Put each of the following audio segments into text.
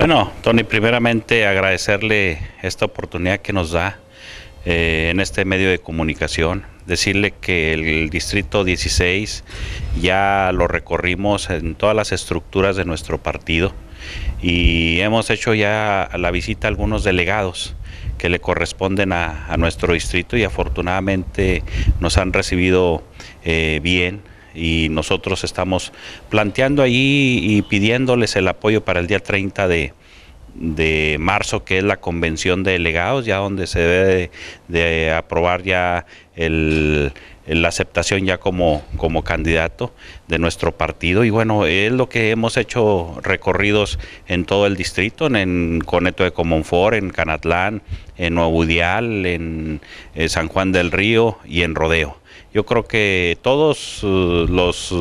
Bueno, Tony, primeramente agradecerle esta oportunidad que nos da eh, en este medio de comunicación. Decirle que el distrito 16 ya lo recorrimos en todas las estructuras de nuestro partido y hemos hecho ya la visita a algunos delegados que le corresponden a, nuestro distrito y afortunadamente nos han recibido eh, bien y nosotros estamos planteando ahí y pidiéndoles el apoyo para el día 30 de, marzo, que es la convención de delegados, ya donde se debe de, aprobar ya el, la aceptación ya como, como candidato de nuestro partido. Y bueno, es lo que hemos hecho recorridos en todo el distrito, en, Coneto de Comonfort, en Canatlán, en Nuevo Udial, en San Juan del Río y en Rodeo. Yo creo que todos eh, los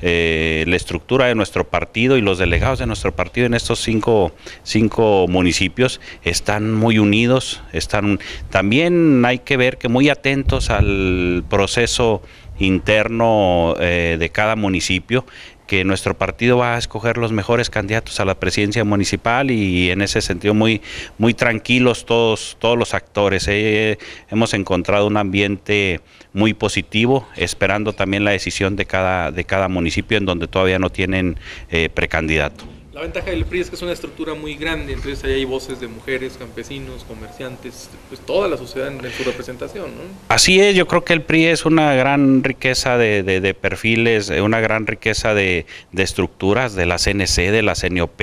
eh, la estructura de nuestro partido y los delegados de nuestro partido en estos cinco, cinco municipios están muy unidos, están también hay que ver que muy atentos al proceso interno eh, de cada municipio que nuestro partido va a escoger los mejores candidatos a la presidencia municipal y en ese sentido muy, muy tranquilos todos, todos los actores. Eh, hemos encontrado un ambiente muy positivo, esperando también la decisión de cada, de cada municipio en donde todavía no tienen eh, precandidato. La ventaja del PRI es que es una estructura muy grande, entonces ahí hay voces de mujeres, campesinos, comerciantes, pues toda la sociedad en, su representación. Así es, yo creo que el PRI es una gran riqueza de, perfiles, eh, una gran riqueza de, estructuras, de la CNC, de la CNOP,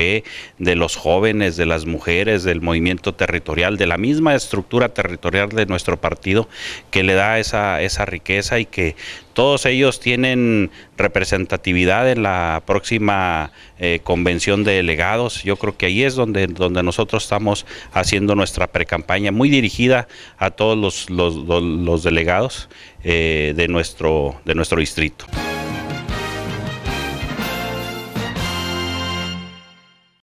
de los jóvenes, de las mujeres, del movimiento territorial, de la misma estructura territorial de nuestro partido que le da esa, esa riqueza y que todos ellos tienen representatividad en la próxima eh, convención de delegados. Yo creo que ahí es donde, donde nosotros estamos haciendo nuestra precampaña muy dirigida a todos los, delegados eh, de, nuestro, de nuestro distrito.